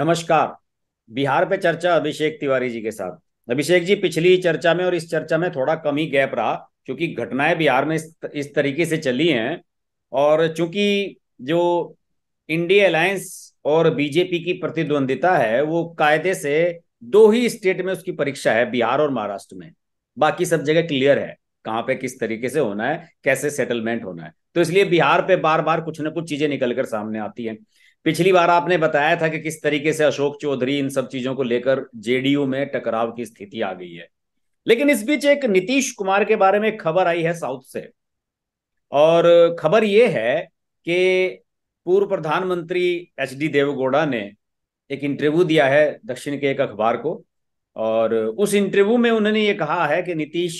नमस्कार बिहार पे चर्चा अभिषेक तिवारी जी के साथ अभिषेक जी पिछली चर्चा में और इस चर्चा में थोड़ा कम ही गैप रहा क्योंकि घटनाएं बिहार में इस तरीके से चली हैं और चूंकि जो इंडिया अलायंस और बीजेपी की प्रतिद्वंदिता है वो कायदे से दो ही स्टेट में उसकी परीक्षा है बिहार और महाराष्ट्र में बाकी सब जगह क्लियर है कहाँ पे किस तरीके से होना है कैसे सेटलमेंट होना है तो इसलिए बिहार पे बार बार कुछ ना कुछ चीजें निकल कर सामने आती हैं पिछली बार आपने बताया था कि किस तरीके से अशोक चौधरी इन सब चीजों को लेकर जेडीयू में टकराव की स्थिति आ गई है लेकिन इस बीच एक नीतीश कुमार के बारे में खबर आई है साउथ से और खबर यह है कि पूर्व प्रधानमंत्री एच डी देवगौड़ा ने एक इंटरव्यू दिया है दक्षिण के एक अखबार को और उस इंटरव्यू में उन्होंने ये कहा है कि नीतीश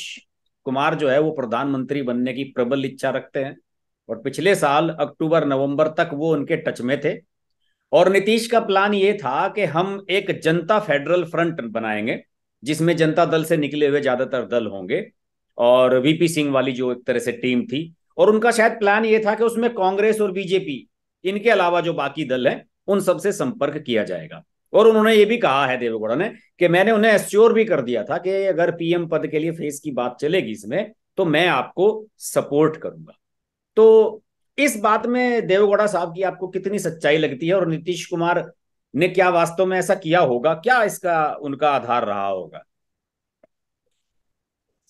कुमार जो है वो प्रधानमंत्री बनने की प्रबल इच्छा रखते हैं और पिछले साल अक्टूबर नवंबर तक वो उनके टच में थे और नीतीश का प्लान ये था कि हम एक जनता फेडरल फ्रंट बनाएंगे जिसमें जनता दल से निकले हुए ज्यादातर दल होंगे और वीपी सिंह वाली जो एक तरह से टीम थी और उनका शायद प्लान ये था कि उसमें कांग्रेस और बीजेपी इनके अलावा जो बाकी दल हैं उन सबसे संपर्क किया जाएगा और उन्होंने ये भी कहा है देवेगौड़ा ने कि मैंने उन्हें एश्योर भी कर दिया था कि अगर पीएम पद के लिए फेस की बात चलेगी इसमें तो मैं आपको सपोर्ट करूंगा तो इस बात में देवगौड़ा साहब की आपको कितनी सच्चाई लगती है और नीतीश कुमार ने क्या वास्तव में ऐसा किया होगा क्या इसका उनका आधार रहा होगा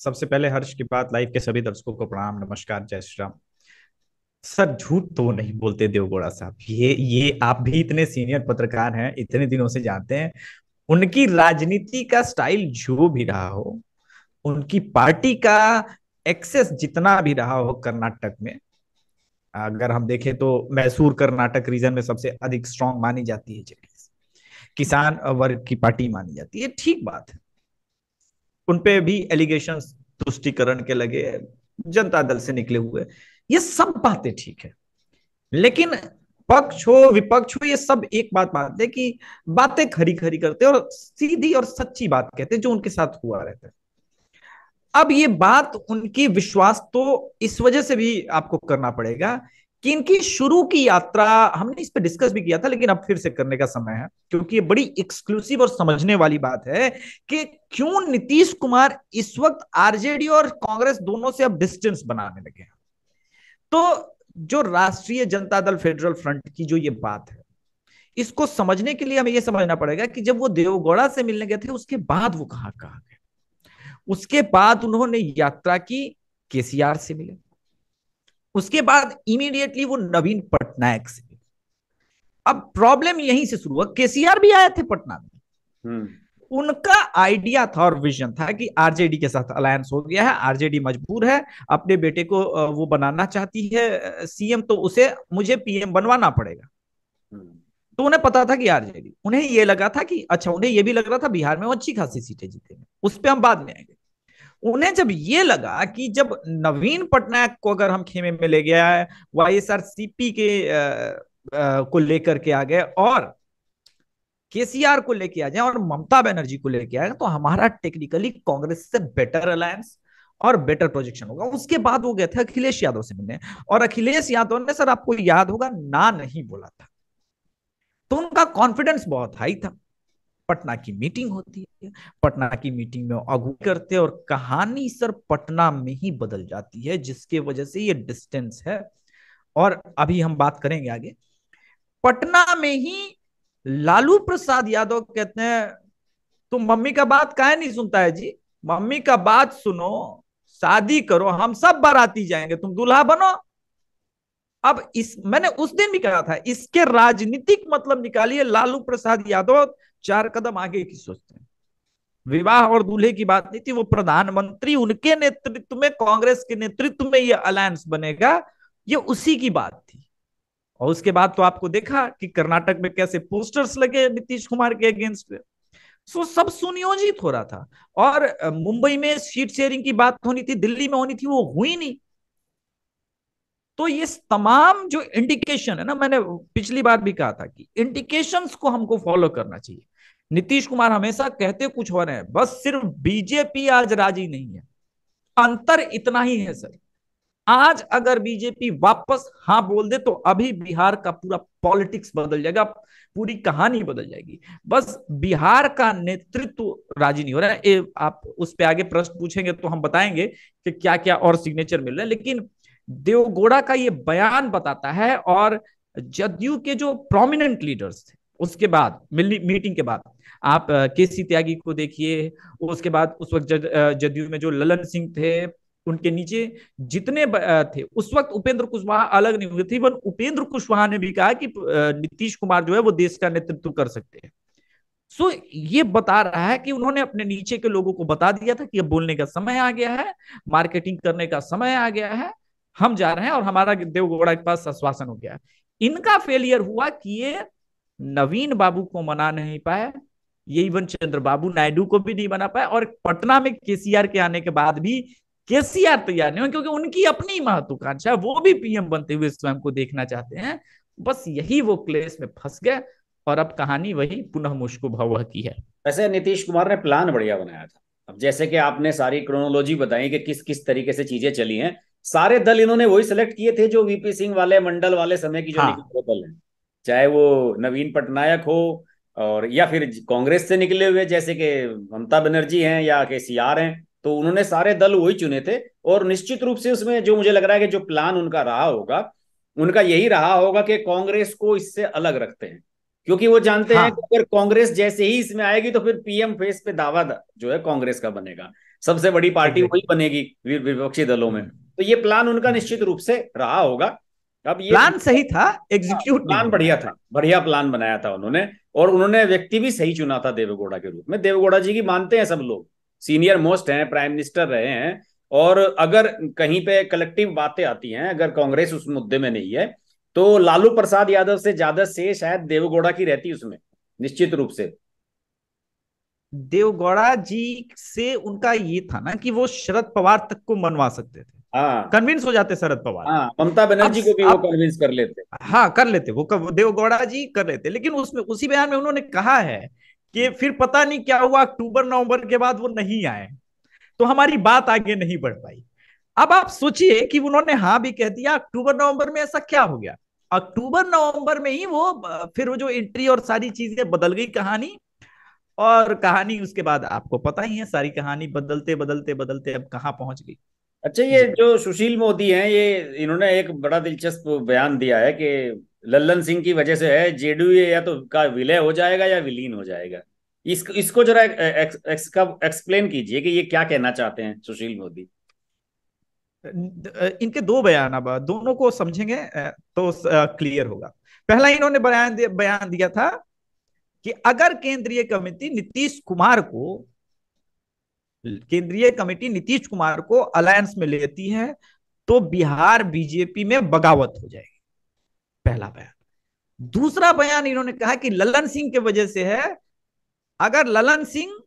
सबसे पहले हर्ष की बात लाइव के सभी दर्शकों को प्रणाम नमस्कार जय श्री राम सर झूठ तो नहीं बोलते देवगौड़ा साहब ये ये आप भी इतने सीनियर पत्रकार हैं इतने दिनों से जानते हैं उनकी राजनीति का स्टाइल जो भी रहा हो उनकी पार्टी का एक्सेस जितना भी रहा हो कर्नाटक में अगर हम देखें तो मैसूर कर्नाटक रीजन में सबसे अधिक स्ट्रांग मानी जाती है जेडीएस किसान वर्ग की पार्टी मानी जाती है ठीक बात है उनपे भी एलिगेशन तुष्टिकरण के लगे जनता दल से निकले हुए ये सब बातें ठीक है लेकिन पक्ष हो विपक्ष हो ये सब एक बात मानते कि बातें खरी खरी करते और सीधी और सच्ची बात कहते जो उनके साथ हुआ रहता है अब ये बात उनकी विश्वास तो इस वजह से भी आपको करना पड़ेगा कि इनकी शुरू की यात्रा हमने इस पर डिस्कस भी किया था लेकिन अब फिर से करने का समय है क्योंकि ये बड़ी एक्सक्लूसिव और समझने वाली बात है कि क्यों नीतीश कुमार इस वक्त आरजेडी और कांग्रेस दोनों से अब डिस्टेंस बनाने लगे हैं तो जो राष्ट्रीय जनता दल फेडरल फ्रंट की जो ये बात है इसको समझने के लिए हमें यह समझना पड़ेगा कि जब वो देवगौड़ा से मिलने गए थे उसके बाद वो कहा गए उसके बाद उन्होंने यात्रा की केसीआर से मिले उसके बाद इमीडिएटली वो नवीन पटनायक से मिले अब प्रॉब्लम यहीं से शुरू हुआ केसीआर भी आए थे पटना में हम्म। उनका आइडिया था और विजन था कि आरजेडी के साथ अलायंस हो गया है आरजेडी मजबूर है अपने बेटे को वो बनाना चाहती है सीएम तो उसे मुझे पीएम बनवाना पड़ेगा हम्म। तो उन्हें पता था कि आरजेडी उन्हें ये लगा था कि अच्छा उन्हें ये भी लग रहा था बिहार में वो अच्छी खासी सीटें जीतेंगे उस पर हम बाद में आएंगे उन्हें जब ये लगा कि जब नवीन पटनायक को अगर हम खेमे में ले गया है वाई के आ, आ, को लेकर के आ गए और केसीआर को लेके आ जाए और ममता बनर्जी को लेके गए तो हमारा टेक्निकली कांग्रेस से बेटर अलायंस और बेटर प्रोजेक्शन होगा उसके बाद वो गए थे अखिलेश यादव से मिलने और अखिलेश यादव ने सर आपको याद होगा ना नहीं बोला था तो उनका कॉन्फिडेंस बहुत हाई था पटना की मीटिंग होती है पटना की मीटिंग में अगुवाई करते हैं और कहानी सर पटना में ही बदल जाती है जिसके वजह से ये डिस्टेंस है और अभी हम बात करेंगे आगे पटना में ही लालू प्रसाद यादव कहते हैं तुम मम्मी का बात काहे नहीं सुनता है जी मम्मी का बात सुनो शादी करो हम सब बाराती जाएंगे तुम दूल्हा बनो अब इस मैंने उस दिन भी कहा था इसके राजनीतिक मतलब निकालिए लालू प्रसाद यादव चार कदम आगे की सोचते हैं विवाह और दूल्हे की बात नहीं थी वो प्रधानमंत्री उनके नेतृत्व में कांग्रेस के नेतृत्व में ये अलायंस बनेगा ये उसी की बात थी और उसके बाद तो आपको देखा कि कर्नाटक में कैसे पोस्टर्स लगे नीतीश कुमार के अगेंस्ट में सो सब सुनियोजित हो रहा था और मुंबई में सीट शेयरिंग की बात होनी थी दिल्ली में होनी थी वो हुई नहीं तो ये तमाम जो इंडिकेशन है ना मैंने पिछली बार भी कहा था कि इंडिकेशन को हमको फॉलो करना चाहिए नीतीश कुमार हमेशा कहते कुछ हो रहे हैं बस सिर्फ बीजेपी आज राजी नहीं है अंतर इतना ही है सर आज अगर बीजेपी वापस हाँ बोल दे तो अभी बिहार का पूरा पॉलिटिक्स बदल जाएगा पूरी कहानी बदल जाएगी बस बिहार का नेतृत्व राजी नहीं हो रहा है आप उस पर आगे प्रश्न पूछेंगे तो हम बताएंगे कि क्या क्या और सिग्नेचर मिल रहे हैं लेकिन देवगोड़ा का ये बयान बताता है और जदयू के जो प्रोमिनेंट लीडर्स थे उसके बाद मीटिंग के बाद आप के सी त्यागी को देखिए उसके बाद उस वक्त जदयू में जो ललन सिंह थे उनके नीचे जितने थे उस वक्त उपेंद्र कुशवाहा अलग नहीं हुए थे इवन उपेंद्र कुशवाहा ने भी कहा कि नीतीश कुमार जो है वो देश का नेतृत्व कर सकते हैं सो so, ये बता रहा है कि उन्होंने अपने नीचे के लोगों को बता दिया था कि अब बोलने का समय आ गया है मार्केटिंग करने का समय आ गया है हम जा रहे हैं और हमारा देवगौड़ा के पास आश्वासन हो गया इनका फेलियर हुआ कि ये नवीन बाबू को मना नहीं पाए ये इवन चंद्र बाबू नायडू को भी नहीं बना पाए और पटना में केसीआर के आने के बाद भी केसीआर तैयार नहीं हुए क्योंकि उनकी अपनी महत्वाकांक्षा वो भी पीएम बनते हुए स्वयं को देखना चाहते हैं बस यही वो क्लेश में फंस गए और अब कहानी वही पुनः मुश्को भाव की है वैसे नीतीश कुमार ने प्लान बढ़िया बनाया था अब जैसे कि आपने सारी क्रोनोलॉजी बताई कि किस किस तरीके से चीजें चली हैं सारे दल इन्होंने वही सिलेक्ट किए थे जो वीपी सिंह वाले मंडल वाले समय की जो हाँ। निकले दल है चाहे वो नवीन पटनायक हो और या फिर कांग्रेस से निकले हुए जैसे कि ममता बनर्जी हैं या के सी आर हैं तो उन्होंने सारे दल वही चुने थे और निश्चित रूप से उसमें जो मुझे लग रहा है कि जो प्लान उनका रहा होगा उनका यही रहा होगा कि कांग्रेस को इससे अलग रखते हैं क्योंकि वो जानते हाँ। हैं कि अगर कांग्रेस जैसे ही इसमें आएगी तो फिर पीएम फेस पे दावा जो है कांग्रेस का बनेगा सबसे बड़ी पार्टी वही बनेगी विपक्षी दलों में तो ये प्लान उनका निश्चित रूप से रहा होगा अब ये प्लान सही था एग्जीक्यूट हाँ, प्लान बढ़िया था बढ़िया प्लान बनाया था उन्होंने और उन्होंने व्यक्ति भी सही चुना था देवगौड़ा के रूप में देवगौड़ा जी की मानते हैं सब लोग सीनियर मोस्ट हैं प्राइम मिनिस्टर रहे हैं और अगर कहीं पे कलेक्टिव बातें आती हैं अगर कांग्रेस उस मुद्दे में नहीं है तो लालू प्रसाद यादव से ज्यादा से शायद देवगौड़ा की रहती उसमें निश्चित रूप से देवगौड़ा जी से उनका ये था ना कि वो शरद पवार तक को मनवा सकते थे कन्विंस हाँ। हो जाते शरद पवार हाँ, ममता बनर्जी को भी वो कन्विंस कर लेते हाँ कर लेते वो देवगौड़ा जी कर लेते लेकिन उसमें उसी बयान में उन्होंने कहा है कि फिर पता नहीं क्या हुआ अक्टूबर नवंबर के बाद वो नहीं आए तो हमारी बात आगे नहीं बढ़ पाई अब आप सोचिए कि उन्होंने हाँ भी कह दिया अक्टूबर नवंबर में ऐसा क्या हो गया अक्टूबर नवंबर में ही वो फिर वो जो एंट्री और सारी चीजें बदल गई कहानी और कहानी उसके बाद आपको पता ही है सारी कहानी बदलते बदलते बदलते अब कहां पहुंच गई अच्छा ये जो सुशील मोदी हैं ये इन्होंने एक बड़ा दिलचस्प बयान दिया है कि लल्लन सिंह की वजह से है जेडीयू या तो का विलय हो जाएगा या विलीन हो जाएगा इस, इसको जरा एक्स, एक्सप्लेन कीजिए कि ये क्या कहना चाहते हैं सुशील मोदी इनके दो बयान अब दोनों को समझेंगे तो क्लियर होगा पहला इन्होंने बयान दिया, बयान दिया था कि अगर केंद्रीय कमेटी नीतीश कुमार को केंद्रीय कमेटी नीतीश कुमार को अलायंस में लेती है तो बिहार बीजेपी में बगावत हो जाएगी पहला बयान दूसरा बयान इन्होंने कहा कि ललन सिंह के वजह से है अगर ललन सिंह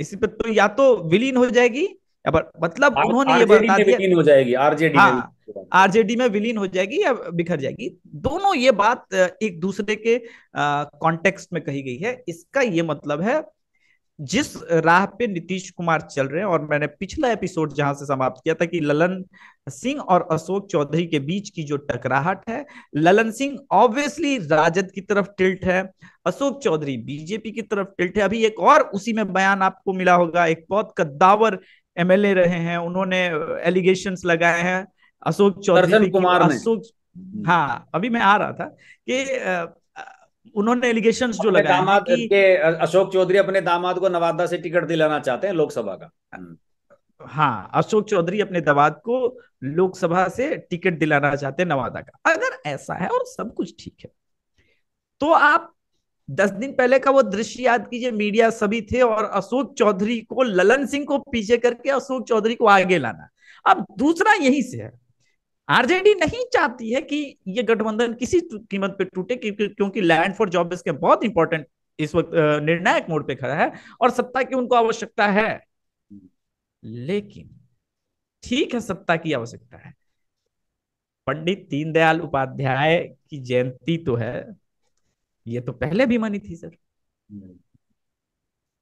इस पर तो या तो विलीन हो जाएगी या मतलब उन्होंने ये बता दिया हो जाएगी आरजेडी हाँ, आरजेडी में विलीन हो जाएगी या बिखर जाएगी दोनों ये बात एक दूसरे के कॉन्टेक्स्ट में कही गई है इसका ये मतलब है जिस राह पे नीतीश कुमार चल रहे हैं और मैंने पिछला एपिसोड जहां से समाप्त किया था कि ललन सिंह और अशोक चौधरी के बीच की जो टकराहट है ललन सिंह ऑब्वियसली राजद की तरफ टिल्ट है अशोक चौधरी बीजेपी की तरफ टिल्ट है अभी एक और उसी में बयान आपको मिला होगा एक बहुत कद्दावर एमएलए रहे हैं उन्होंने एलिगेशन लगाए हैं अशोक चौधरी अशोक हम्म। हाँ अभी मैं आ रहा था कि उन्होंने एलिगेशन जो दामाद कि अशोक चौधरी अपने दामाद को नवादा से टिकट दिलाना चाहते हैं लोकसभा का हाँ अशोक चौधरी अपने दवाद को लोकसभा से टिकट दिलाना चाहते हैं नवादा का अगर ऐसा है और सब कुछ ठीक है तो आप दस दिन पहले का वो दृश्य याद कीजिए मीडिया सभी थे और अशोक चौधरी को ललन सिंह को पीछे करके अशोक चौधरी को आगे लाना अब दूसरा यहीं से है आरजेडी नहीं चाहती है कि ये गठबंधन किसी कीमत पे टूटे क्योंकि लैंड फॉर जॉब इसके बहुत इंपॉर्टेंट इस वक्त निर्णायक मोड पे खड़ा है और सत्ता की उनको आवश्यकता है लेकिन ठीक है सत्ता की आवश्यकता है पंडित दीनदयाल उपाध्याय की जयंती तो है ये तो पहले भी मानी थी सर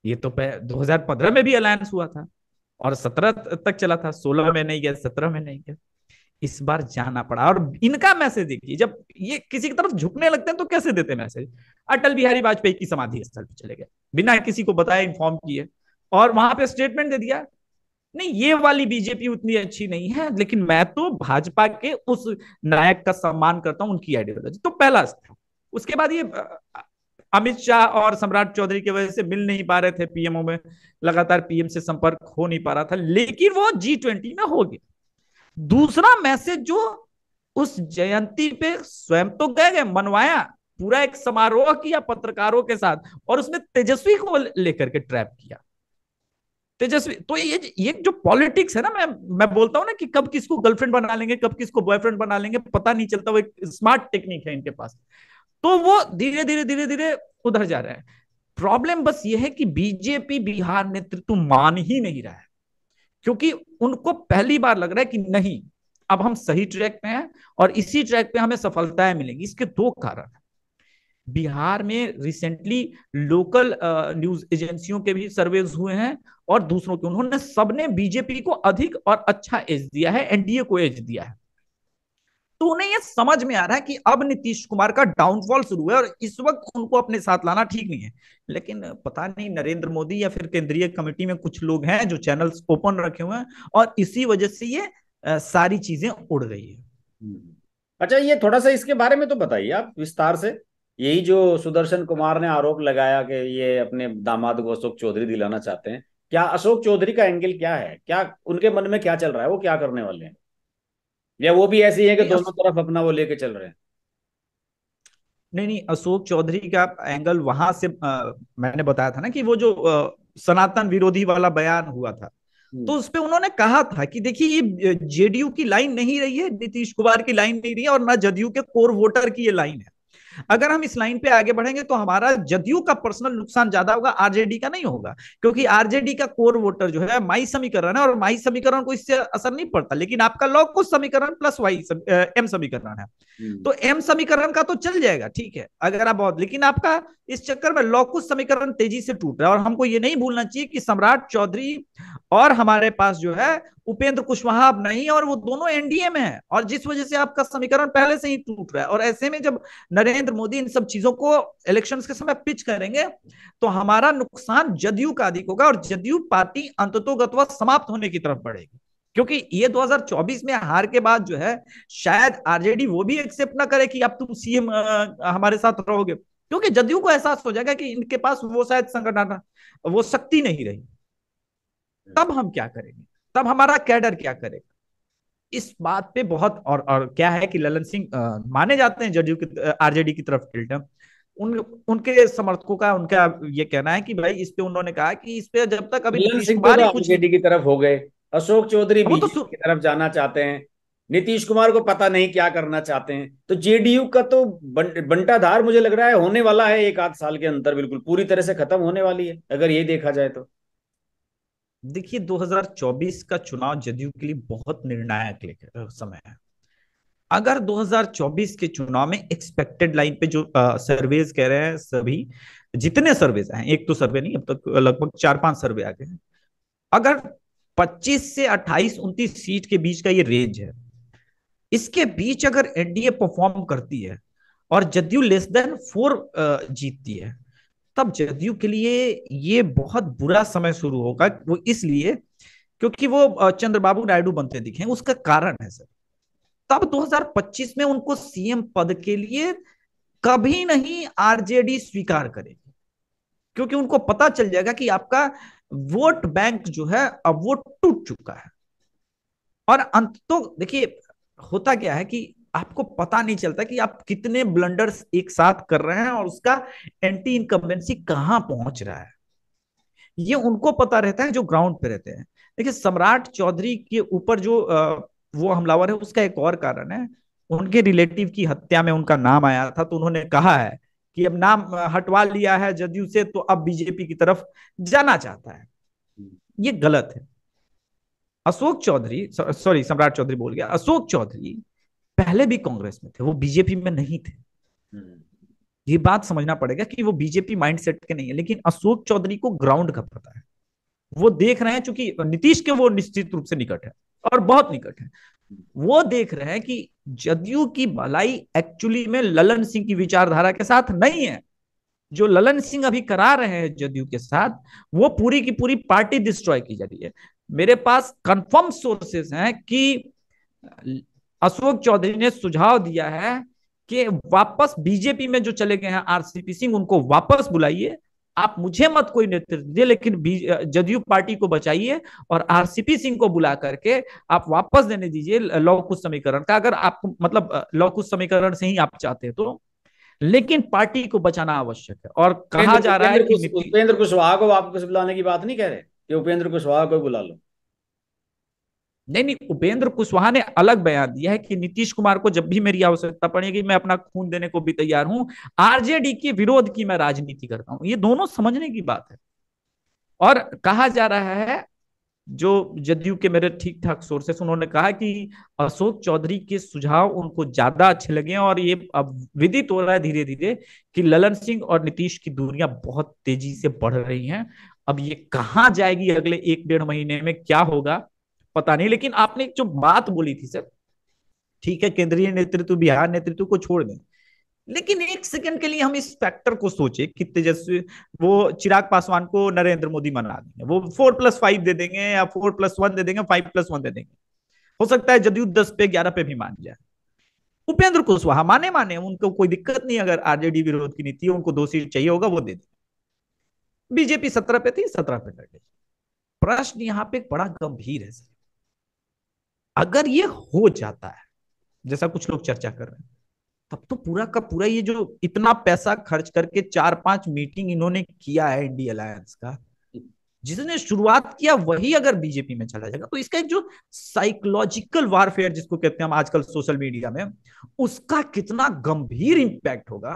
ये तो 2015 में भी अलायंस हुआ था और 17 तक चला था 16 में नहीं गया 17 में नहीं गया इस बार जाना पड़ा और इनका मैसेज देखिए जब ये किसी की तरफ झुकने लगते हैं तो कैसे देते मैसेज अटल बिहारी वाजपेयी की समाधि स्थल पर चले गए बिना किसी को बताए इन्फॉर्म किए और वहां पे स्टेटमेंट दे दिया नहीं ये वाली बीजेपी उतनी अच्छी नहीं है लेकिन मैं तो भाजपा के उस नायक का सम्मान करता हूं उनकी आइडियोलॉजी तो पहला स्थल उसके बाद ये अमित शाह और सम्राट चौधरी की वजह से मिल नहीं पा रहे थे पीएमओ में लगातार पीएम से संपर्क हो नहीं पा रहा था लेकिन वो जी ट्वेंटी में हो गया दूसरा मैसेज जो उस जयंती पे स्वयं तो गए गए मनवाया पूरा एक समारोह किया पत्रकारों के साथ और उसमें तेजस्वी को लेकर के ट्रैप किया तेजस्वी तो ये ये जो पॉलिटिक्स है ना मैं मैं बोलता हूं ना कि कब किसको गर्लफ्रेंड बना लेंगे कब किसको बॉयफ्रेंड बना लेंगे पता नहीं चलता वो एक स्मार्ट टेक्निक है इनके पास तो वो धीरे धीरे धीरे धीरे उधर जा रहे हैं प्रॉब्लम बस ये है कि बीजेपी बिहार नेतृत्व मान ही नहीं रहा है क्योंकि उनको पहली बार लग रहा है कि नहीं अब हम सही ट्रैक पे हैं और इसी ट्रैक पे हमें सफलताएं मिलेंगी इसके दो कारण बिहार में रिसेंटली लोकल न्यूज एजेंसियों के भी सर्वेज हुए हैं और दूसरों के उन्होंने सबने बीजेपी को अधिक और अच्छा एज दिया है एनडीए को एज दिया है तो उन्हें ये समझ में आ रहा है कि अब नीतीश कुमार का डाउनफॉल शुरू है और इस वक्त उनको अपने साथ लाना ठीक नहीं है लेकिन पता नहीं नरेंद्र मोदी या फिर केंद्रीय कमेटी में कुछ लोग हैं जो चैनल्स ओपन रखे हुए हैं और इसी वजह से ये सारी चीजें उड़ गई है हम्म। अच्छा ये थोड़ा सा इसके बारे में तो बताइए आप विस्तार से यही जो सुदर्शन कुमार ने आरोप लगाया कि ये अपने दामाद को अशोक चौधरी दिलाना चाहते हैं क्या अशोक चौधरी का एंगल क्या है क्या उनके मन में क्या चल रहा है वो क्या करने वाले हैं या वो भी ऐसी है कि दोनों तरफ अपना वो लेके चल रहे हैं नहीं नहीं अशोक चौधरी का एंगल वहां से आ, मैंने बताया था ना कि वो जो आ, सनातन विरोधी वाला बयान हुआ था हम्म। तो उस पर उन्होंने कहा था कि देखिए ये जेडीयू की लाइन नहीं रही है नीतीश कुमार की लाइन नहीं रही है और ना जदयू के कोर वोटर की ये लाइन है अगर हम इस लाइन पे आगे बढ़ेंगे तो हमारा जदयू का पर्सनल नुकसान ज्यादा होगा आरजेडी का नहीं होगा क्योंकि आरजेडी का कोर वोटर जो है माई समीकरण है और माई समीकरण को इससे असर नहीं पड़ता लेकिन आपका लॉ कुछ समीकरण प्लस वाई एम समीकरण है हम्म। तो एम समीकरण का तो चल जाएगा ठीक है अगर आप बहुत लेकिन आपका इस चक्कर में लौकुश समीकरण तेजी से टूट रहा है और हमको ये नहीं भूलना चाहिए कि सम्राट चौधरी और हमारे पास जो है उपेंद्र कुशवाहा अब नहीं और वो दोनों एनडीए में है और जिस वजह से आपका समीकरण पहले से ही टूट रहा है और ऐसे में जब नरेंद्र मोदी इन सब चीजों को इलेक्शन के समय पिच करेंगे तो हमारा नुकसान जदयू का अधिक होगा और जदयू पार्टी अंतोगत समाप्त होने की तरफ बढ़ेगी क्योंकि ये 2024 में हार के बाद जो है शायद आरजेडी वो भी एक्सेप्ट ना करे कि अब तुम सीएम हमारे साथ रहोगे क्योंकि जदयू को एहसास हो जाएगा कि इनके पास वो शायद संगठन वो शक्ति नहीं रही तब हम क्या करेंगे तब हमारा कैडर क्या करेगा इस बात पे बहुत और और क्या है कि ललन सिंह माने जाते हैं जदयू की आरजेडी की तरफ टिल्ट उन उनके समर्थकों का उनका ये कहना है कि भाई इस पे उन्होंने कहा कि इस पे जब तक अभी ललन सिंह तो जेडी की तरफ हो गए अशोक चौधरी भी तो की तरफ जाना चाहते हैं नीतीश कुमार को पता नहीं क्या करना चाहते हैं तो जेडीयू का तो बंटाधार मुझे लग रहा है होने वाला है एक आध साल के अंतर बिल्कुल पूरी तरह से खत्म होने वाली है अगर ये देखा जाए तो देखिए 2024 का चुनाव जदयू के लिए बहुत निर्णायक समय है अगर 2024 के चुनाव में एक्सपेक्टेड लाइन पे जो सर्वेज कह रहे हैं सभी जितने सर्वेज हैं एक तो सर्वे नहीं अब तक लगभग चार पांच सर्वे आ गए हैं अगर 25 से 28 उनतीस सीट के बीच का ये रेंज है इसके बीच अगर एनडीए परफॉर्म करती है और जदयू लेस देन फोर जीतती है तब जदयू के लिए ये बहुत बुरा समय शुरू होगा वो इसलिए क्योंकि वो चंद्रबाबू नायडू बनते दिखे उसका कारण है सर तब 2025 में उनको सीएम पद के लिए कभी नहीं आरजेडी स्वीकार करेगी क्योंकि उनको पता चल जाएगा कि आपका वोट बैंक जो है अब वो टूट चुका है और अंत तो देखिए होता क्या है कि आपको पता नहीं चलता कि आप कितने ब्लंडर्स एक साथ कर रहे हैं और उसका एंटी इनकम्बेंसी कहा पहुंच रहा है ये उनको पता रहता है जो ग्राउंड पे रहते हैं देखिए सम्राट चौधरी के ऊपर जो वो हमलावर है उसका एक और कारण है उनके रिलेटिव की हत्या में उनका नाम आया था तो उन्होंने कहा है कि अब नाम हटवा लिया है जदयू से तो अब बीजेपी की तरफ जाना चाहता है ये गलत है अशोक चौधरी सॉरी सम्राट चौधरी बोल गया अशोक चौधरी पहले भी कांग्रेस में थे वो बीजेपी में नहीं थे हम्म। ये बात समझना पड़ेगा कि वो बीजेपी माइंडसेट के नहीं है लेकिन अशोक चौधरी को ग्राउंड का पता है वो देख रहे हैं चूंकि नीतीश के वो निश्चित रूप से निकट है और बहुत निकट है वो देख रहे हैं कि जदयू की भलाई एक्चुअली में ललन सिंह की विचारधारा के साथ नहीं है जो ललन सिंह अभी करा रहे हैं जदयू के साथ वो पूरी की पूरी पार्टी डिस्ट्रॉय की जा रही है मेरे पास कंफर्म सोर्सेस हैं कि अशोक चौधरी ने सुझाव दिया है कि वापस बीजेपी में जो चले गए हैं आरसीपी सिंह उनको वापस बुलाइए आप मुझे मत कोई नेतृत्व दे लेकिन जदयू पार्टी को बचाइए और आरसीपी सिंह को बुला करके आप वापस देने दीजिए लौकुश समीकरण का अगर आप मतलब लौकुश समीकरण से ही आप चाहते हैं तो लेकिन पार्टी को बचाना आवश्यक है और कहा जा रहा है कि उपेंद्र कुशवाहा को वापस बुलाने की बात नहीं कह रहे कि उपेंद्र कुशवाहा को बुला लो नहीं नहीं उपेंद्र कुशवाहा ने अलग बयान दिया है कि नीतीश कुमार को जब भी मेरी आवश्यकता पड़ेगी मैं अपना खून देने को भी तैयार हूं आरजेडी के विरोध की मैं राजनीति करता हूं ये दोनों समझने की बात है और कहा जा रहा है जो जदयू के मेरे ठीक ठाक सोर्सेस उन्होंने कहा कि अशोक चौधरी के सुझाव उनको ज्यादा अच्छे लगे और ये अब विदित हो रहा है धीरे धीरे कि ललन सिंह और नीतीश की दूरियां बहुत तेजी से बढ़ रही हैं अब ये कहाँ जाएगी अगले एक डेढ़ महीने में क्या होगा पता नहीं लेकिन आपने जो बात बोली थी सर ठीक है केंद्रीय नेतृत्व बिहार नेतृत्व को छोड़ दें लेकिन एक सेकंड के लिए हम इस फैक्टर को सोचे कि तेजस्वी वो चिराग पासवान को नरेंद्र मोदी मना देंगे वो फोर प्लस फाइव दे देंगे या फोर प्लस वन दे देंगे फाइव प्लस वन दे देंगे हो सकता है जदयू दस पे ग्यारह पे भी मान जाए उपेंद्र कुशवाहा माने माने उनको कोई दिक्कत नहीं अगर आरजेडी विरोध की नीति उनको दो सीट चाहिए होगा वो दे देंगे बीजेपी सत्रह पे थी सत्रह पे लड़ गई प्रश्न यहाँ पे बड़ा गंभीर है सर अगर ये हो जाता है जैसा कुछ लोग चर्चा कर रहे हैं तब तो पूरा का पूरा ये जो इतना पैसा खर्च करके चार पांच मीटिंग इन्होंने किया है इंडी अलायंस का जिसने शुरुआत किया वही अगर बीजेपी में चला जाएगा तो इसका एक जो साइकोलॉजिकल वारफेयर जिसको कहते हैं हम आजकल सोशल मीडिया में उसका कितना गंभीर इंपैक्ट होगा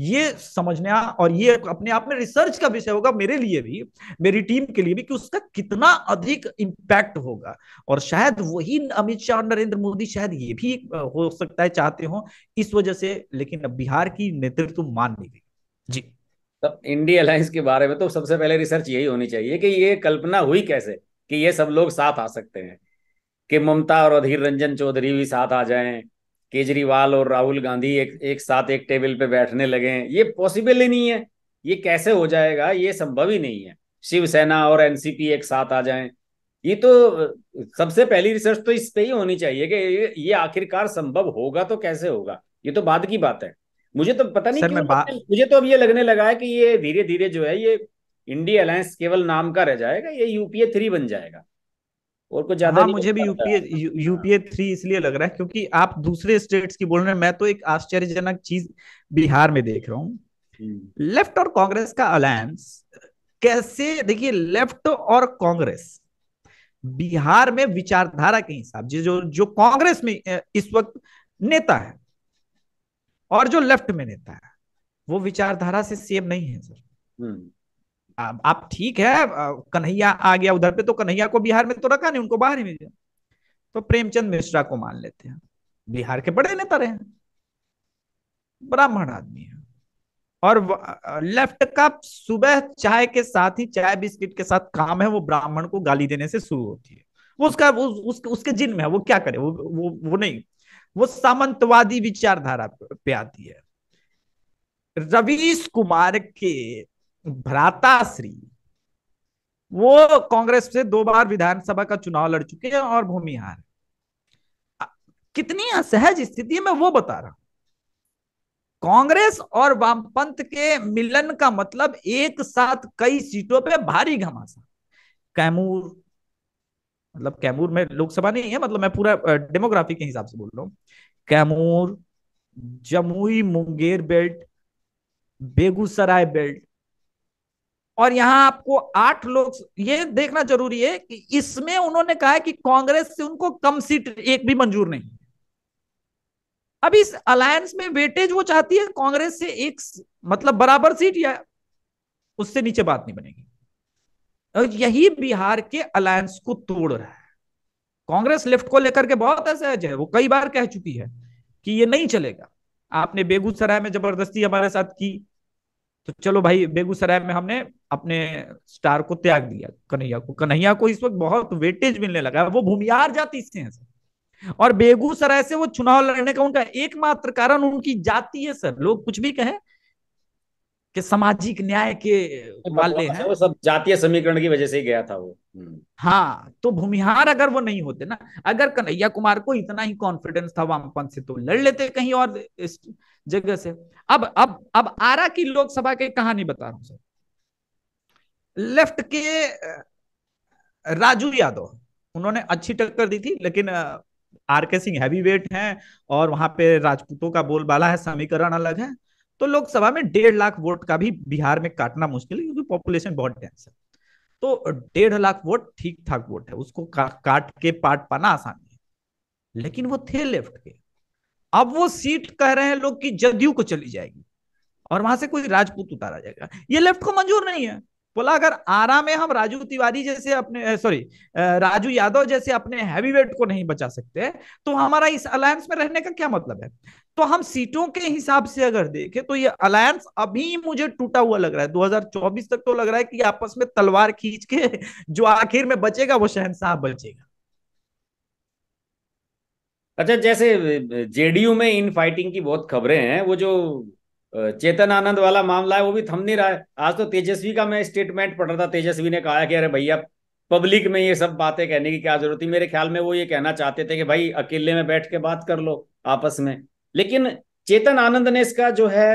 ये समझना और ये अपने आप में रिसर्च का विषय होगा मेरे लिए भी मेरी टीम के लिए भी कि उसका कितना अधिक इम्पैक्ट होगा और शायद वही अमित शाह नरेंद्र मोदी शायद ये भी हो सकता है चाहते हो इस वजह से लेकिन अब बिहार की नेतृत्व मान नहीं गई जी तब इंडिया अलायंस के बारे में तो सबसे पहले रिसर्च यही होनी चाहिए कि ये कल्पना हुई कैसे कि ये सब लोग साथ आ सकते हैं कि ममता और अधीर रंजन चौधरी भी साथ आ जाएं केजरीवाल और राहुल गांधी एक एक साथ एक टेबल पे बैठने लगे हैं ये पॉसिबल ही नहीं है ये कैसे हो जाएगा ये संभव ही नहीं है शिवसेना और एनसीपी एक साथ आ जाएं ये तो सबसे पहली रिसर्च तो इस पे ही होनी चाहिए कि ये आखिरकार संभव होगा तो कैसे होगा ये तो बाद की बात है मुझे तो पता नहीं क्यों बा... मुझे तो अब ये लगने लगा है कि ये धीरे धीरे जो है ये इंडिया अलायंस केवल नाम का रह जाएगा ये यूपीए थ्री बन जाएगा और कुछ ज्यादा हाँ, मुझे भी यूपीए यूपीए थ्री इसलिए लग रहा है क्योंकि आप दूसरे स्टेट्स की बोल रहे हैं मैं तो एक आश्चर्यजनक चीज बिहार में देख रहा हूँ हम्म। लेफ्ट और कांग्रेस का अलायंस कैसे देखिए लेफ्ट और कांग्रेस बिहार में विचारधारा के हिसाब से जो जो कांग्रेस में इस वक्त नेता है और जो लेफ्ट में नेता है वो विचारधारा से सेम नहीं है सर हम्म। आप ठीक है कन्हैया आ गया उधर पे तो कन्हैया को बिहार में तो रखा नहीं उनको बाहर ही भेजा तो प्रेमचंद मिश्रा को मान लेते हैं बिहार के बड़े नेता रहे ब्राह्मण आदमी है और लेफ्ट का सुबह चाय के साथ ही चाय बिस्किट के साथ काम है वो ब्राह्मण को गाली देने से शुरू होती है वो उसका वो उस, उसके जिन में है वो क्या करे वो वो, वो नहीं वो सामंतवादी विचारधारा पे आती है रवीश कुमार के भ्राताश्री वो कांग्रेस से दो बार विधानसभा का चुनाव लड़ चुके हैं और भूमिहार कितनी असहज स्थिति में वो बता रहा हूं कांग्रेस और वामपंथ के मिलन का मतलब एक साथ कई सीटों पे भारी घमासा कैमूर मतलब कैमूर में लोकसभा नहीं है मतलब मैं पूरा डेमोग्राफी के हिसाब से बोल रहा हूं कैमूर जमुई मुंगेर बेल्ट बेगूसराय बेल्ट और यहां आपको आठ लोग ये देखना जरूरी है कि इसमें उन्होंने कहा है कि कांग्रेस से उनको कम सीट एक भी मंजूर नहीं अब इस अलायंस में वेटेज वो चाहती है कांग्रेस से एक मतलब बराबर सीट या उससे नीचे बात नहीं बनेगी और यही बिहार के अलायंस को तोड़ रहा है कांग्रेस लेफ्ट को लेकर के बहुत असहज है वो कई बार कह चुकी है कि ये नहीं चलेगा आपने बेगूसराय में जबरदस्ती हमारे साथ की तो चलो भाई बेगूसराय में हमने अपने स्टार को त्याग दिया कन्हैया को कन्हैया को इस वक्त बहुत वेटेज मिलने लगा वो भूमिहार जाति से हैं सर और बेगूसराय से वो चुनाव लड़ने का उनका एकमात्र कारण उनकी जाति है सर लोग कुछ भी कहें के सामाजिक न्याय के वाले हैं वो सब जातीय समीकरण की वजह से ही गया था वो हम्म। हाँ तो भूमिहार अगर वो नहीं होते ना अगर कन्हैया कुमार को इतना ही कॉन्फिडेंस था वामपंथ से तो लड़ लेते कहीं और इस जगह से अब अब अब आरा की लोकसभा की कहानी बता रहा हूं सर लेफ्ट के राजू यादव उन्होंने अच्छी टक्कर दी थी लेकिन आर के सिंह हैवी वेट है और वहां पे राजपूतों का बोलबाला है समीकरण अलग है तो लोकसभा में डेढ़ लाख वोट का भी बिहार में काटना मुश्किल है क्योंकि पॉपुलेशन बहुत डेंस है तो डेढ़ लाख वोट ठीक ठाक वोट है उसको का, काट के पाट पाना आसान है लेकिन वो थे लेफ्ट के अब वो सीट कह रहे हैं लोग कि जदयू को चली जाएगी और वहां से कोई राजपूत उतारा जाएगा ये लेफ्ट को मंजूर नहीं है बोला अगर आरा में हम राजू तिवारी जैसे अपने सॉरी राजू यादव जैसे अपने वेट को नहीं बचा सकते तो हमारा इस अलायंस में रहने का क्या मतलब है तो हम सीटों के हिसाब से अगर देखें तो ये अलायंस अभी मुझे टूटा हुआ लग रहा है 2024 तक तो लग रहा है कि आपस में तलवार खींच के जो आखिर में बचेगा वो शहनशाह बचेगा अच्छा जैसे जेडीयू में इन फाइटिंग की बहुत खबरें हैं वो जो चेतन आनंद वाला मामला है वो भी थम नहीं रहा है आज तो तेजस्वी का मैं स्टेटमेंट पढ़ रहा था तेजस्वी ने कहा कि अरे भैया पब्लिक में ये सब बातें कहने की क्या जरूरत थी मेरे ख्याल में वो ये कहना चाहते थे कि भाई अकेले में बैठ के बात कर लो आपस में लेकिन चेतन आनंद ने इसका जो है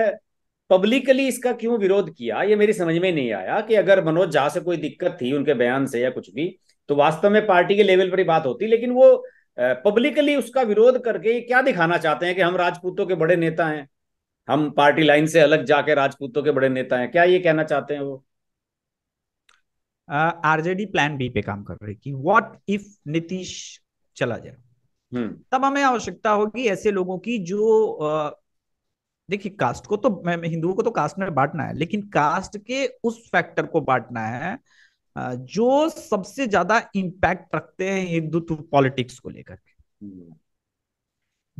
पब्लिकली इसका क्यों विरोध किया ये मेरी समझ में नहीं आया कि अगर मनोज झा से कोई दिक्कत थी उनके बयान से या कुछ भी तो वास्तव में पार्टी के लेवल पर ही बात होती लेकिन वो पब्लिकली उसका विरोध करके क्या दिखाना चाहते हैं कि हम राजपूतों के बड़े नेता हैं हम पार्टी लाइन से अलग जाके राजपूतों के बड़े नेता हैं क्या ये कहना चाहते हैं वो आरजेडी प्लान बी पे काम कर रही कि व्हाट इफ नीतीश चला जाए हम्म। तब हमें आवश्यकता होगी ऐसे लोगों की जो देखिए कास्ट को तो हिंदुओं को तो कास्ट में बांटना है लेकिन कास्ट के उस फैक्टर को बांटना है जो सबसे ज्यादा इम्पैक्ट रखते हैं हिंदुत्व पॉलिटिक्स को लेकर हम्म।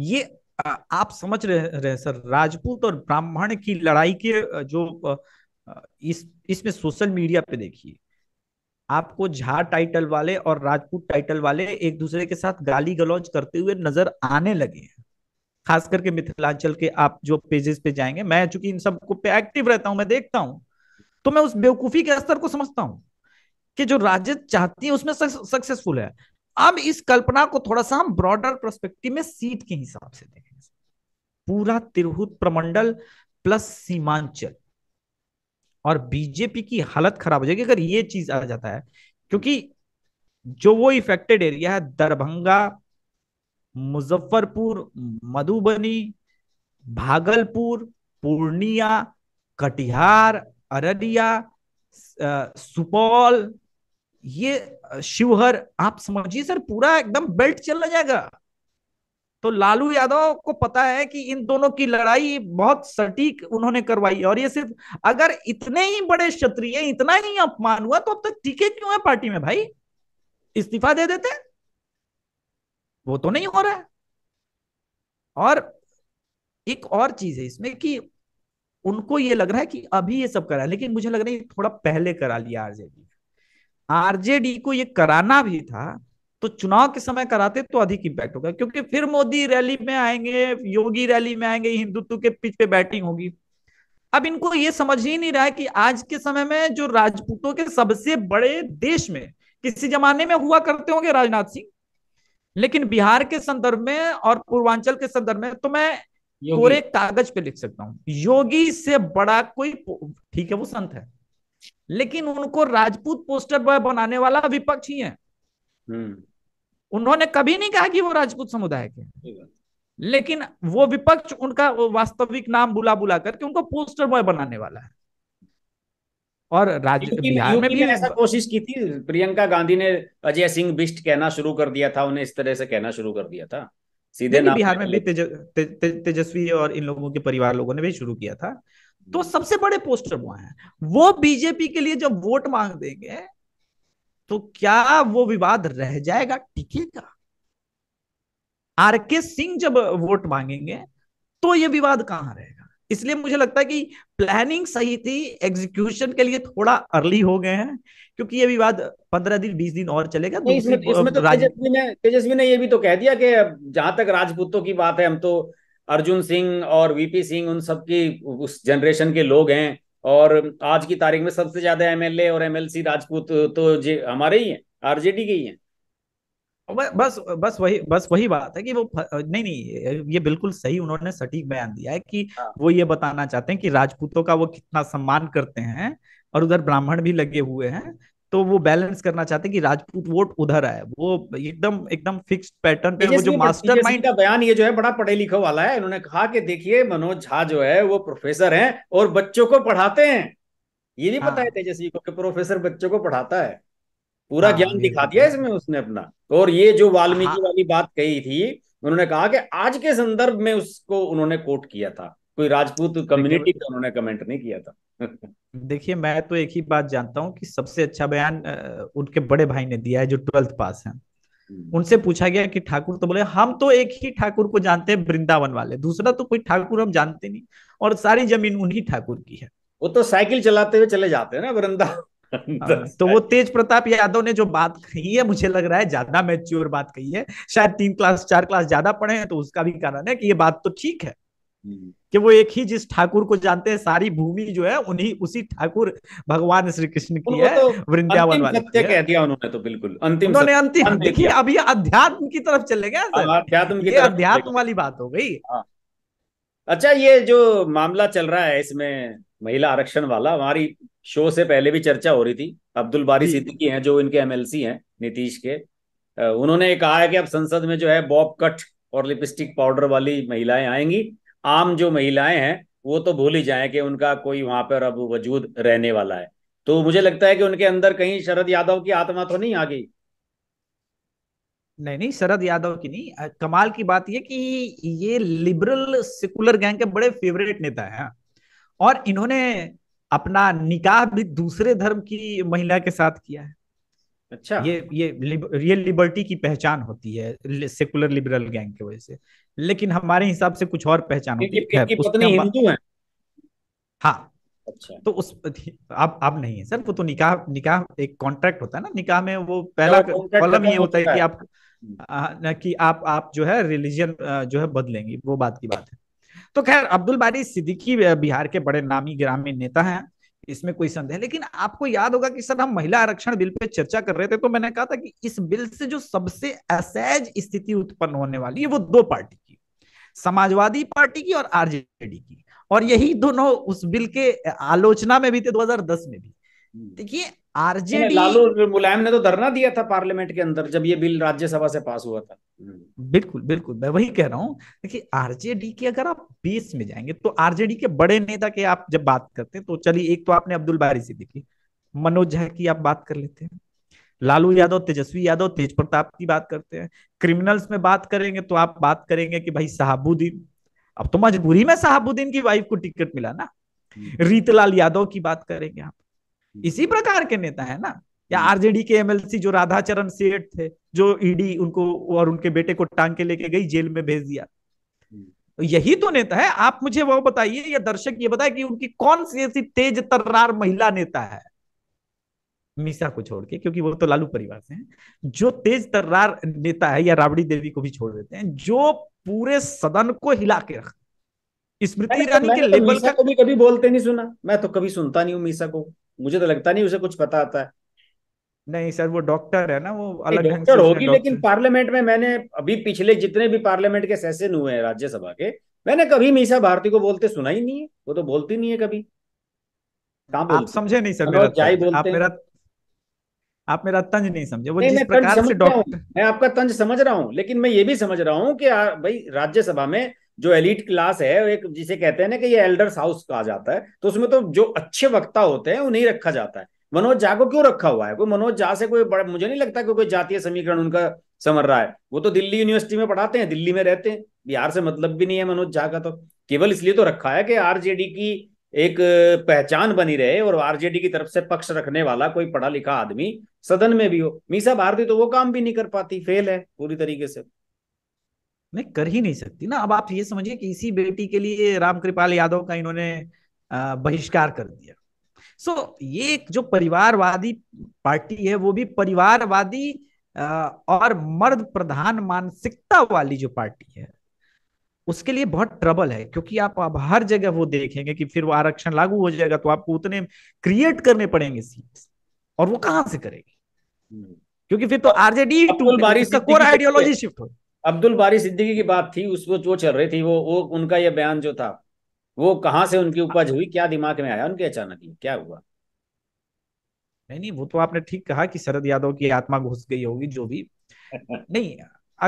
ये आप समझ रहे हैं सर राजपूत और ब्राह्मण की लड़ाई के जो इस इसमें सोशल मीडिया पे देखिए आपको झा टाइटल वाले और राजपूत टाइटल वाले एक दूसरे के साथ गाली गलौज करते हुए नजर आने लगे हैं खास करके मिथिलांचल के आप जो पेजेस पे जाएंगे मैं चूंकि इन सबको पे एक्टिव रहता हूं मैं देखता हूं तो मैं उस बेवकूफी के स्तर को समझता हूं कि जो राजद चाहती है उसमें सक्सेसफुल है अब इस कल्पना को थोड़ा सा हम ब्रॉडर प्रोस्पेक्टिव में सीट के हिसाब से देखेंगे पूरा तिरहुत प्रमंडल प्लस सीमांचल और बीजेपी की हालत खराब हो जाएगी अगर ये चीज आ जाता है क्योंकि जो वो इफेक्टेड एरिया है दरभंगा मुजफ्फरपुर मधुबनी भागलपुर पूर्णिया कटिहार अररिया सुपौल ये शिवहर आप समझिए सर पूरा एकदम बेल्ट चला जाएगा तो लालू यादव को पता है कि इन दोनों की लड़ाई बहुत सटीक उन्होंने करवाई और ये सिर्फ अगर इतने ही बड़े क्षत्रिय इतना ही अपमान हुआ तो अब तक टीके क्यों है पार्टी में भाई इस्तीफा दे देते वो तो नहीं हो रहा है और एक और चीज है इसमें कि उनको ये लग रहा है कि अभी ये सब करा लेकिन मुझे लग रहा है थोड़ा पहले करा लिया आरजेडी आरजेडी को ये कराना भी था तो चुनाव के समय कराते तो अधिक इम्पैक्ट होगा क्योंकि फिर मोदी रैली में आएंगे योगी रैली में आएंगे हिंदुत्व के पिच पे बैटिंग होगी अब इनको ये समझ ही नहीं रहा है कि आज के समय में जो राजपूतों के सबसे बड़े देश में किसी जमाने में हुआ करते होंगे राजनाथ सिंह लेकिन बिहार के संदर्भ में और पूर्वांचल के संदर्भ में तो मैं एक कागज पे लिख सकता हूँ योगी से बड़ा कोई ठीक है वो संत है लेकिन उनको राजपूत पोस्टर बॉय बनाने वाला विपक्ष ही है हम्म। उन्होंने कभी नहीं कहा कि वो राजपूत समुदाय के लेकिन वो विपक्ष उनका वास्तविक नाम बुला बुला करके उनको पोस्टर बॉय बनाने वाला है और राज्य बिहार में भी ऐसा कोशिश की थी प्रियंका गांधी ने अजय सिंह बिस्ट कहना शुरू कर दिया था उन्हें इस तरह से कहना शुरू कर दिया था सीधे नाम बिहार में भी तेजस्वी और इन लोगों के परिवार लोगों ने भी शुरू किया था तो सबसे बड़े पोस्टर वो हैं वो बीजेपी के लिए जब वोट मांग देंगे तो क्या वो विवाद रह जाएगा टिकेगा आर के सिंह जब वोट मांगेंगे तो ये विवाद कहां रहेगा इसलिए मुझे लगता है कि प्लानिंग सही थी एग्जीक्यूशन के लिए थोड़ा अर्ली हो गए हैं क्योंकि ये विवाद पंद्रह दिन बीस दिन और चलेगा इसमें, इसमें तो तेजस्वी ने तेजस्वी ने ये भी तो कह दिया कि जहां तक राजपूतों की बात है हम तो अर्जुन सिंह और वीपी सिंह उन सब की उस जनरेशन के लोग हैं और आज की तारीख में सबसे ज्यादा एमएलए और एमएलसी राजपूत तो जे हमारे ही हैं आरजेडी के ही हैं बस बस वही बस वही बात है कि वो नहीं नहीं ये बिल्कुल सही उन्होंने सटीक बयान दिया है कि हाँ। वो ये बताना चाहते हैं कि राजपूतों का वो कितना सम्मान करते हैं और उधर ब्राह्मण भी लगे हुए हैं तो वो बैलेंस करना चाहते हैं कि राजपूत वोट उधर है वो एकदम एकदम फिक्स पैटर्न पे वो जो माइंड का बयान ये जो है बड़ा पढ़े लिखा वाला है उन्होंने कहा कि देखिए मनोज झा जो है वो प्रोफेसर हैं और बच्चों को पढ़ाते हैं ये भी पता है तेजस्वी हाँ। को कि प्रोफेसर बच्चों को पढ़ाता है पूरा हाँ, ज्ञान दिखा दिया इसमें उसने अपना और ये जो वाल्मीकि हाँ। वाली बात कही थी उन्होंने कहा कि आज के संदर्भ में उसको उन्होंने कोट किया था कोई राजपूत कम्युनिटी पे उन्होंने कमेंट नहीं किया था देखिए मैं तो एक ही बात जानता हूँ कि सबसे अच्छा बयान उनके बड़े भाई ने दिया है जो ट्वेल्थ पास है हम्म। उनसे पूछा गया कि ठाकुर तो बोले हम तो एक ही ठाकुर को जानते हैं वृंदावन वाले दूसरा तो कोई ठाकुर हम जानते नहीं और सारी जमीन उन्हीं ठाकुर की है वो तो साइकिल चलाते हुए चले जाते हैं ना वृंदा हाँ, तो, तो वो तेज प्रताप यादव ने जो बात कही है मुझे लग रहा है ज्यादा मैच्योर बात कही है शायद तीन क्लास चार क्लास ज्यादा पढ़े हैं तो उसका भी कारण है कि ये बात तो ठीक है कि वो एक ही जिस ठाकुर को जानते हैं सारी भूमि जो है उन्हीं उसी ठाकुर भगवान श्री कृष्ण तो की है वृंदावन वाले सत्य कह दिया उन्होंने तो बिल्कुल अंतिम उन्होंने अंतिम देखिए अब ये अध्यात्म की तरफ चले गए हाँ, अध्यात्म की अध्यात्म वाली बात हो गई हाँ। अच्छा ये जो मामला चल रहा है इसमें महिला आरक्षण वाला हमारी शो से पहले भी चर्चा हो रही थी अब्दुल बारी सिद्दीकी हैं जो इनके एमएलसी हैं नीतीश के उन्होंने कहा है कि अब संसद में जो है बॉब कट और लिपस्टिक पाउडर वाली महिलाएं आएंगी आम जो महिलाएं हैं वो तो भूल ही जाएं कि उनका कोई वहां पर अब वजूद रहने वाला है तो मुझे लगता है कि उनके अंदर कहीं शरद यादव की आत्मा तो नहीं आ गई नहीं नहीं शरद यादव की नहीं कमाल की बात यह कि ये लिबरल सेकुलर गैंग के बड़े फेवरेट नेता हैं हाँ। और इन्होंने अपना निकाह भी दूसरे धर्म की महिला के साथ किया है अच्छा ये ये लिब, ये लिबर्टी की पहचान होती है सेकुलर लिबरल गैंग की वजह से लेकिन हमारे हिसाब से कुछ और पहचान होती है इनकी पत्नी हिंदू है हाँ अच्छा तो उस आप आप नहीं है सर वो तो निकाह निकाह एक कॉन्ट्रैक्ट होता है ना निकाह में वो पहला कॉलम ये होता है कि आप हम्म। हाँ, कि आप आप जो है रिलीजन जो है बदलेंगे वो बात की बात है तो खैर अब्दुल बारी सिद्दीकी बिहार के बड़े नामी ग्रामीण नेता हैं इसमें कोई संदेह लेकिन आपको याद होगा कि सर हम महिला आरक्षण बिल पे चर्चा कर रहे थे तो मैंने कहा था कि इस बिल से जो सबसे असहज स्थिति उत्पन्न होने वाली है वो दो पार्टी की समाजवादी पार्टी की और आरजेडी की और यही दोनों उस बिल के आलोचना में भी थे 2010 में भी हम्म। देखिए आरजेडी लालू मुलायम ने तो धरना दिया था पार्लियामेंट के अंदर जब ये बिल राज्यसभा से पास हुआ था बिल्कुल बिल्कुल मैं वही कह रहा हूँ देखिए आरजेडी की अगर आप बेस में जाएंगे तो आरजेडी के बड़े नेता के आप जब बात करते हैं तो चलिए एक तो आपने अब्दुल बारी से देखी मनोज झा की आप बात कर लेते हैं लालू यादव तेजस्वी यादव तेज प्रताप की बात करते हैं क्रिमिनल्स में बात करेंगे तो आप बात करेंगे कि भाई साहबुद्दीन अब तो मजबूरी में साहबुद्दीन की वाइफ को टिकट मिला ना हम्म। रीतलाल यादव की बात करेंगे आप इसी प्रकार के नेता है ना या हम्म। आरजेडी के एमएलसी जो राधाचरण सेठ थे जो ईडी उनको और उनके बेटे को टांग के लेके गई जेल में भेज दिया हम्म। यही तो नेता है आप मुझे वो बताइए या दर्शक ये बताए कि उनकी कौन सी ऐसी तेज तर्रार महिला नेता है मीसा को छोड़ के क्योंकि वो तो लालू परिवार से हैं जो तेज तर्रार नेता है या राबड़ी देवी को भी छोड़ देते हैं जो पूरे सदन को हिला के रख स्मृति ईरानी के लेवल का कभी कभी बोलते नहीं सुना मैं तो कभी सुनता नहीं हूँ मीसा को मुझे तो लगता नहीं उसे कुछ पता आता है नहीं सर वो डॉक्टर है ना वो अलग डॉक्टर होगी लेकिन पार्लियामेंट में मैंने अभी पिछले जितने भी पार्लियामेंट के सेशन हुए हैं राज्यसभा के मैंने कभी मीसा भारती को बोलते सुना ही नहीं है वो तो बोलती नहीं है कभी आप समझे नहीं सर मेरा जाई बोलते आप मेरा आप मेरा तंज नहीं समझे वो नहीं, जिस प्रकार से डॉक्टर मैं आपका तंज समझ रहा हूँ लेकिन मैं ये भी समझ रहा हूँ कि भाई राज्यसभा में जो एलिट क्लास है एक जिसे कहते हैं ना कि ये एल्डर्स हाउस कहा जाता है तो उसमें तो जो अच्छे वक्ता होते हैं उन्हें रखा जाता है मनोज झा को क्यों रखा हुआ है कोई मनोज झा से कोई बड़ा मुझे नहीं लगता कि कोई जातीय समीकरण उनका समर रहा है वो तो दिल्ली यूनिवर्सिटी में पढ़ाते हैं दिल्ली में रहते हैं बिहार से मतलब भी नहीं है मनोज झा का तो केवल इसलिए तो रखा है कि आरजेडी की एक पहचान बनी रहे और आरजेडी की तरफ से पक्ष रखने वाला कोई पढ़ा लिखा आदमी सदन में भी हो मीसा भारती तो वो काम भी नहीं कर पाती फेल है पूरी तरीके से नहीं कर ही नहीं सकती ना अब आप ये समझिए कि इसी बेटी के लिए रामकृपाल यादव का इन्होंने बहिष्कार कर दिया सो so, ये एक जो परिवारवादी पार्टी है वो भी परिवारवादी और मर्द प्रधान मानसिकता वाली जो पार्टी है उसके लिए बहुत ट्रबल है क्योंकि आप अब हर जगह वो देखेंगे कि फिर वो आरक्षण लागू हो जाएगा तो आपको उतने क्रिएट करने पड़ेंगे सीट और वो कहां से करेगी हम्म। क्योंकि फिर तो आरजेडी टूल बारिश का कोर आइडियोलॉजी शिफ्ट हो अब्दुल बारी सिद्दीकी की बात थी उस वो जो चल रही थी वो वो उनका ये बयान जो था वो कहाँ से उनकी उपज हुई क्या दिमाग में आया उनके अचानक ही क्या हुआ नहीं नहीं वो तो आपने ठीक कहा कि शरद यादव की आत्मा घुस गई होगी जो भी नहीं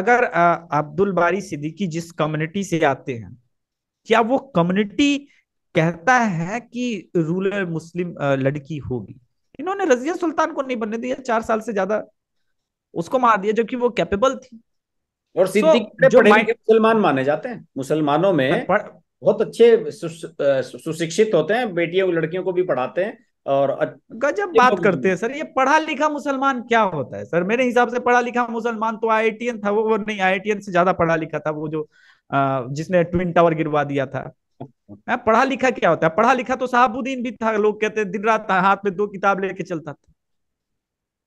अगर अब्दुल बारी सिद्दीकी जिस कम्युनिटी से आते हैं क्या वो कम्युनिटी कहता है कि रूरल मुस्लिम लड़की होगी इन्होंने रजिया सुल्तान को नहीं बनने दिया चार साल से ज्यादा उसको मार दिया जबकि वो कैपेबल थी और सिद्दीकी so, जो मुसलमान माने जाते हैं मुसलमानों में बहुत अच्छे सुशिक्षित होते हैं बेटियों लड़कियों को भी पढ़ाते हैं और गजब बात करते हैं सर ये पढ़ा लिखा मुसलमान क्या होता है सर मेरे हिसाब से पढ़ा लिखा मुसलमान तो आई था वो, नहीं आई से ज्यादा पढ़ा लिखा था वो जो जिसने ट्विन टावर गिरवा दिया था हाँ, पढ़ा लिखा क्या होता है पढ़ा लिखा तो साहबुद्दीन भी था लोग कहते हैं दिन रात हाथ में दो किताब लेके चलता था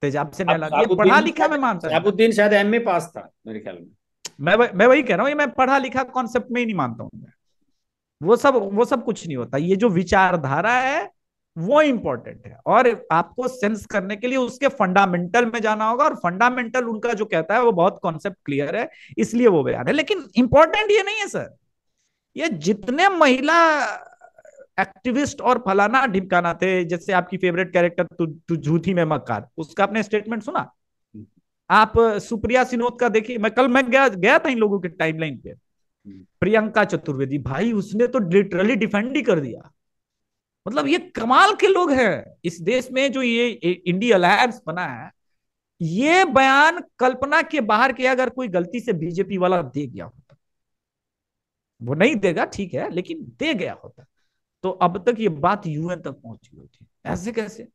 तेजाब से पढ़ा लिखा मैं मानता साहबुद्दीन शायद एम पास था मेरे ख्याल में मैं वह, मैं वही कह रहा हूँ मैं पढ़ा लिखा कॉन्सेप्ट में ही नहीं मानता हूँ वो सब वो सब कुछ नहीं होता ये जो विचारधारा है वो इंपॉर्टेंट है और आपको सेंस करने के लिए उसके फंडामेंटल में जाना होगा और फंडामेंटल उनका जो कहता है वो बहुत कॉन्सेप्ट क्लियर है इसलिए वो बयान है लेकिन इंपॉर्टेंट ये नहीं है सर ये जितने महिला एक्टिविस्ट और फलाना ढिमकाना थे जैसे आपकी फेवरेट कैरेक्टर तू झूठी में मक्कार उसका आपने स्टेटमेंट सुना आप सुप्रिया सिनोद का देखिए मैं कल मैं गया गया था इन लोगों के टाइमलाइन पे हम्म। प्रियंका चतुर्वेदी भाई उसने तो लिटरली डिफेंड ही कर दिया मतलब ये कमाल के लोग हैं इस देश में जो ये इंडिया अलायंस बना है ये बयान कल्पना के बाहर के अगर कोई गलती से बीजेपी वाला दे गया होता वो नहीं देगा ठीक है लेकिन दे गया होता तो अब तक ये बात यूएन तक पहुंची हुई थी ऐसे कैसे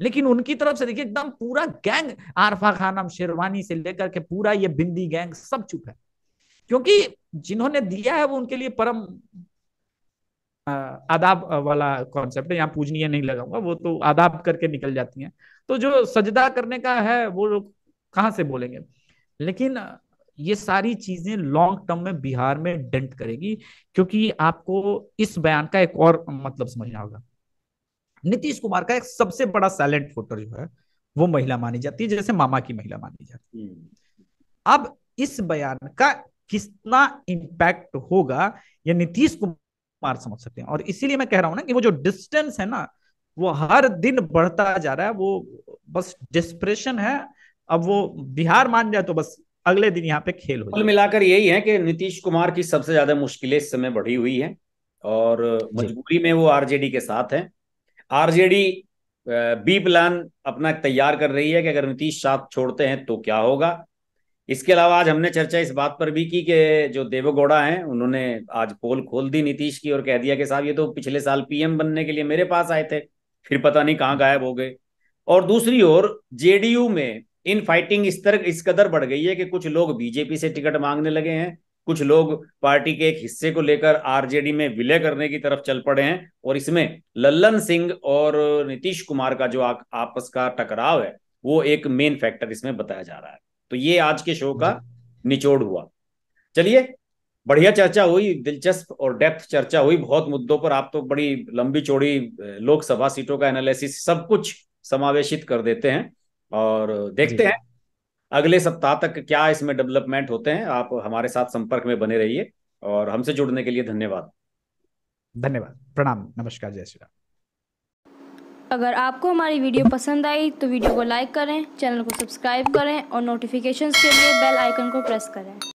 लेकिन उनकी तरफ से देखिए एकदम पूरा गैंग आरफा खानम शेरवानी से लेकर के पूरा ये बिंदी गैंग सब चुप है क्योंकि जिन्होंने दिया है वो उनके लिए परम आदाब वाला कॉन्सेप्ट है यहाँ पूजनीय नहीं लगाऊंगा वो तो आदाब करके निकल जाती हैं तो जो सजदा करने का है वो लोग कहाँ से बोलेंगे लेकिन ये सारी चीजें लॉन्ग टर्म में बिहार में डेंट करेगी क्योंकि आपको इस बयान का एक और मतलब समझना होगा नीतीश कुमार का एक सबसे बड़ा साइलेंट वोटर जो है वो महिला मानी जाती है जैसे मामा की महिला मानी जाती है हम्म। अब इस बयान का कितना इम्पैक्ट होगा ये नीतीश कुमार समझ सकते हैं और इसीलिए मैं कह रहा हूं ना कि वो जो डिस्टेंस है ना वो हर दिन बढ़ता जा रहा है वो बस डिस्प्रेशन है अब वो बिहार मान जाए तो बस अगले दिन यहाँ पे खेल हो मिलाकर यही है कि नीतीश कुमार की सबसे ज्यादा मुश्किलें इस समय बढ़ी हुई है और मजबूरी में वो आरजेडी के साथ हैं आरजेडी बी प्लान अपना तैयार कर रही है कि अगर नीतीश साथ छोड़ते हैं तो क्या होगा इसके अलावा आज हमने चर्चा इस बात पर भी की कि जो देवगौड़ा हैं उन्होंने आज पोल खोल दी नीतीश की और कह दिया कि साहब ये तो पिछले साल पीएम बनने के लिए मेरे पास आए थे फिर पता नहीं कहाँ गायब हो गए और दूसरी ओर जेडीयू में इन फाइटिंग इस तरह इस कदर बढ़ गई है कि कुछ लोग बीजेपी से टिकट मांगने लगे हैं कुछ लोग पार्टी के एक हिस्से को लेकर आरजेडी में विलय करने की तरफ चल पड़े हैं और इसमें लल्लन सिंह और नीतीश कुमार का जो आ, आपस का टकराव है वो एक मेन फैक्टर इसमें बताया जा रहा है तो ये आज के शो का निचोड़ हुआ चलिए बढ़िया चर्चा हुई दिलचस्प और डेप्थ चर्चा हुई बहुत मुद्दों पर आप तो बड़ी लंबी चौड़ी लोकसभा सीटों का एनालिसिस सब कुछ समावेशित कर देते हैं और देखते हैं अगले सप्ताह तक क्या इसमें डेवलपमेंट होते हैं आप हमारे साथ संपर्क में बने रहिए और हमसे जुड़ने के लिए धन्यवाद धन्यवाद प्रणाम नमस्कार जय श्री राम अगर आपको हमारी वीडियो पसंद आई तो वीडियो को लाइक करें चैनल को सब्सक्राइब करें और नोटिफिकेशन के लिए बेल आइकन को प्रेस करें